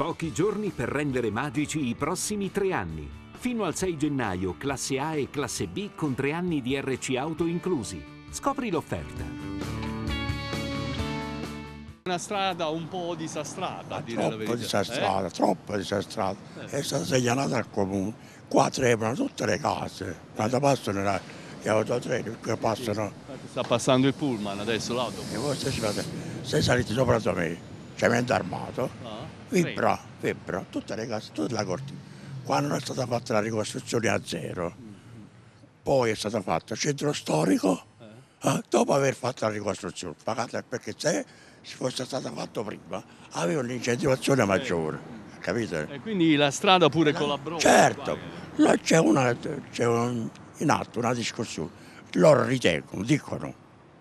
Pochi giorni per rendere magici i prossimi tre anni. Fino al 6 gennaio, classe A e classe B con tre anni di RC auto inclusi. Scopri l'offerta. Una strada un po' disastrata, ah, a dire la verità. Disastrata, eh? Troppo disastrata, eh. È stata segnalata al comune. Qua tremano tutte le case. Quando passano la, gli autotreni, che passano... Sta passando il pullman adesso, l'auto. E voi se salite sopra da me cemento armato, no, vibra, vibra, tutte le case, tutta la cortina. Quando è stata fatta la ricostruzione a zero, mm-hmm. poi è stato fatto il centro storico, eh. eh, dopo aver fatto la ricostruzione, pagata perché se fosse stata fatta prima aveva un'incentivazione maggiore, eh. capite? E quindi la strada pure la, collaborò? Certo, là c'è, una, c'è un, in atto una discussione, loro ritengono, dicono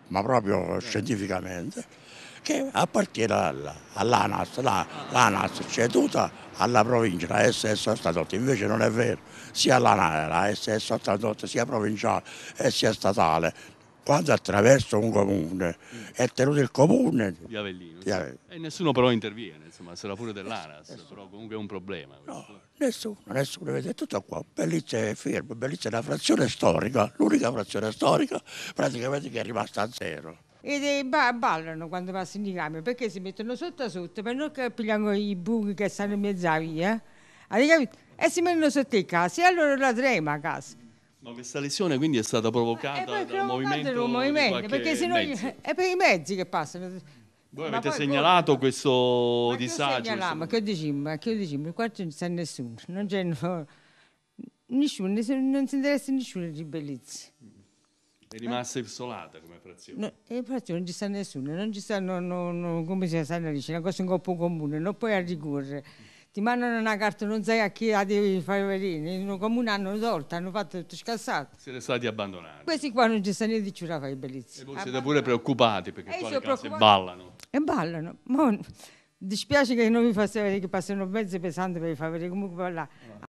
ma proprio scientificamente, che appartiene all'ANAS, l'ANAS ceduta alla provincia, la SS88, è stata invece non è vero, sia la SS88 sia provinciale e sia statale quando attraverso un comune è tenuto il comune di Avellino, di Avellino. e nessuno però interviene insomma sarà pure dell'Aras nessuno. però comunque è un problema no, nessuno nessuno vede tutto qua Bellizia è fermo Bellizia è una frazione storica l'unica frazione storica praticamente che è rimasta a zero e eh, ballano quando passano i camion perché si mettono sotto sotto per non pigliano i buchi che stanno in mezzo via eh? e si mettono sotto i casi e allora la trema a casa ma questa lesione quindi è stata provocata eh, da un movimento, un movimento perché se no è eh, per i mezzi che passano. Voi ma avete segnalato poi, questo ma disagio? Segnalavo, ma che diciamo? Ma che diciamo? Qua non c'è nessuno, non c'è no, nessuno, nessuno, non si interessa nessuno di Bellizzi. È rimasta eh? isolata come frazione? No, e infatti non ci sta nessuno, non ci stanno, no, come si sa, dice, una cosa un po' comune, non puoi a rigore ti mandano una carta, non sai a chi la devi fare vedere. In un comune hanno tolto, hanno fatto tutto scassato. Siete stati abbandonati. Questi qua non ci stanno di ci fai bellissimo. E voi siete pure preoccupati perché eh, qua le case ballano. E ballano. Ma dispiace che non vi faccio vedere che passano mezzo pesante per farvi vedere comunque ballare.